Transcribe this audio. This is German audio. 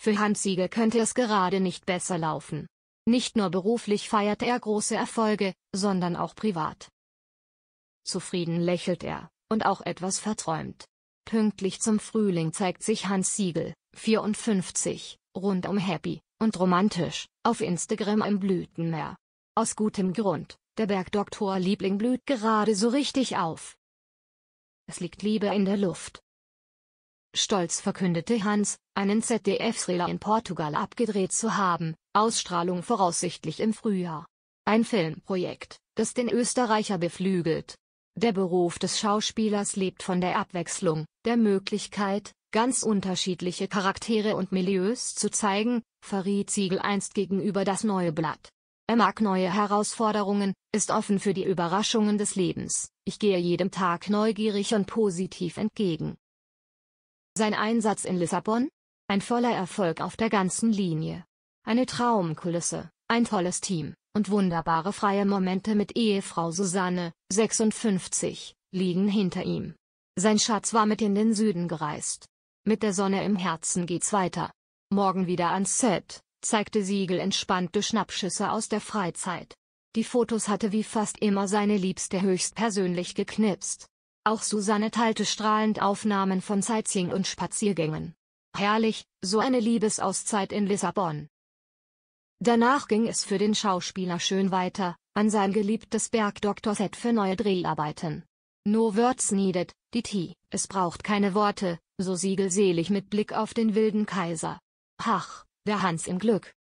Für Hans Siegel könnte es gerade nicht besser laufen. Nicht nur beruflich feierte er große Erfolge, sondern auch privat. Zufrieden lächelt er, und auch etwas verträumt. Pünktlich zum Frühling zeigt sich Hans Siegel, 54, rundum happy und romantisch, auf Instagram im Blütenmeer. Aus gutem Grund, der Bergdoktor-Liebling blüht gerade so richtig auf. Es liegt Liebe in der Luft, Stolz verkündete Hans, einen ZDF-Thriller in Portugal abgedreht zu haben, Ausstrahlung voraussichtlich im Frühjahr. Ein Filmprojekt, das den Österreicher beflügelt. Der Beruf des Schauspielers lebt von der Abwechslung, der Möglichkeit, ganz unterschiedliche Charaktere und Milieus zu zeigen, verriet Siegel einst gegenüber das neue Blatt. Er mag neue Herausforderungen, ist offen für die Überraschungen des Lebens, ich gehe jedem Tag neugierig und positiv entgegen. Sein Einsatz in Lissabon? Ein voller Erfolg auf der ganzen Linie. Eine Traumkulisse, ein tolles Team und wunderbare freie Momente mit Ehefrau Susanne, 56, liegen hinter ihm. Sein Schatz war mit in den Süden gereist. Mit der Sonne im Herzen geht's weiter. Morgen wieder ans Set, zeigte Siegel entspannte Schnappschüsse aus der Freizeit. Die Fotos hatte wie fast immer seine Liebste höchstpersönlich geknipst. Auch Susanne teilte strahlend Aufnahmen von Sightseeing und Spaziergängen. Herrlich, so eine Liebesauszeit in Lissabon. Danach ging es für den Schauspieler schön weiter, an sein geliebtes Berg Dr. Set für neue Dreharbeiten. No words needed, die T, es braucht keine Worte, so siegelselig mit Blick auf den wilden Kaiser. Hach, der Hans im Glück.